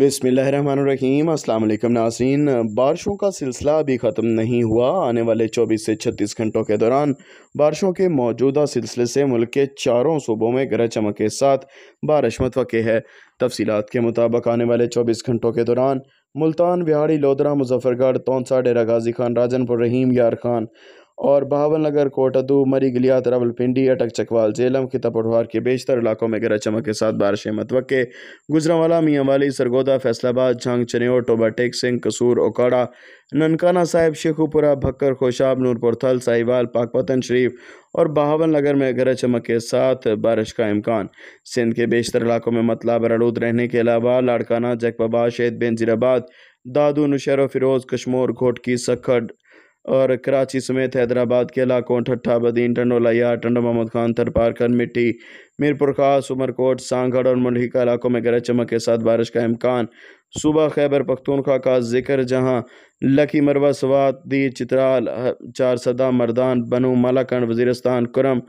बिसमीम अल्लाम नासरीन बारिशों का सिलसिला अभी ख़त्म नहीं हुआ आने वाले 24 से 36 घंटों के दौरान बारिशों के मौजूदा सिलसिले से मुल्क के चारों सूबों में गरज चमक के साथ बारिश मतवक़ है तफसीत के मुताबिक आने वाले 24 घंटों के दौरान मुल्तान बिहाड़ी लोधरा मुजफ्फरगढ़ तोनसा डेरा गाजी खान राजनपुर रहीम यार खान और नगर कोटदू मरी गिलियात रावलपिंडी अटक चकवाल झेलम खिता पटवार के बेशतर इलाकों में गरज चमक के साथ बारिश मतवक़ गुजरावाला मियांवाली सरगोदा फैसलाबाद झांग चनेो टोबा टेक सिंह कसूर ओकाड़ा ननकाना साहिब शेखुपुरा भक्कर खोशाब नूरपुर थल साहिवाल पाकपतन शरीफ और बहावन नगर में गरज चमक के साथ बारिश का इम्कान सिंध के बेशतर इलाकों में मतला बरलूद रहने के अलावा लाड़काना जैकबाबाद शहीद बेनजीराबाद दादू नुशेर फिरोज़ कश्मोर घोटकी सखड़ और कराची समेत हैदराबाद के इलाकों ठट्ठा बदीन टंडोलाया टंडो मोहम्मद खान थरपारकर मिट्टी मीरपुर खास उमरकोट सांगड़ और मंडी का इलाकों में गरज चमक के साथ बारिश का इम्कान सुबह खैबर पख्तूनख्वा का जिक्र जहां लकी मरवा सवात दी चित्राल चार सदा मरदान बनू मलाकंड वजीरस्तान करम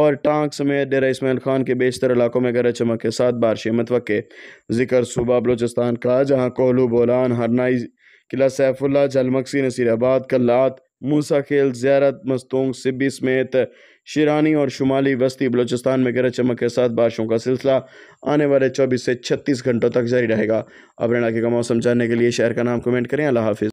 और टांग समेत डेरा इसमाइल खान के बेशतर इलाकों में गरज चमक के साथ बारिश मतवक़ जिक्र सूबा बलोचिस्तान का जहाँ कोहलू बोलान हरनाई किला सैफुल्ला जलमक्सी नसीराबाद कल्लात मूसा खेल ज्यारत मस्तोंग सिब्बी समेत शिरानी और शुमाली वस्ती बलोचिस्तान में गरज चमक के साथ बारिशों का सिलसिला आने वाले चौबीस से छत्तीस घंटों तक जारी रहेगा अब रेणा के मौसम जानने के लिए शहर का नाम कमेंट करें अल्लाह हाफिज़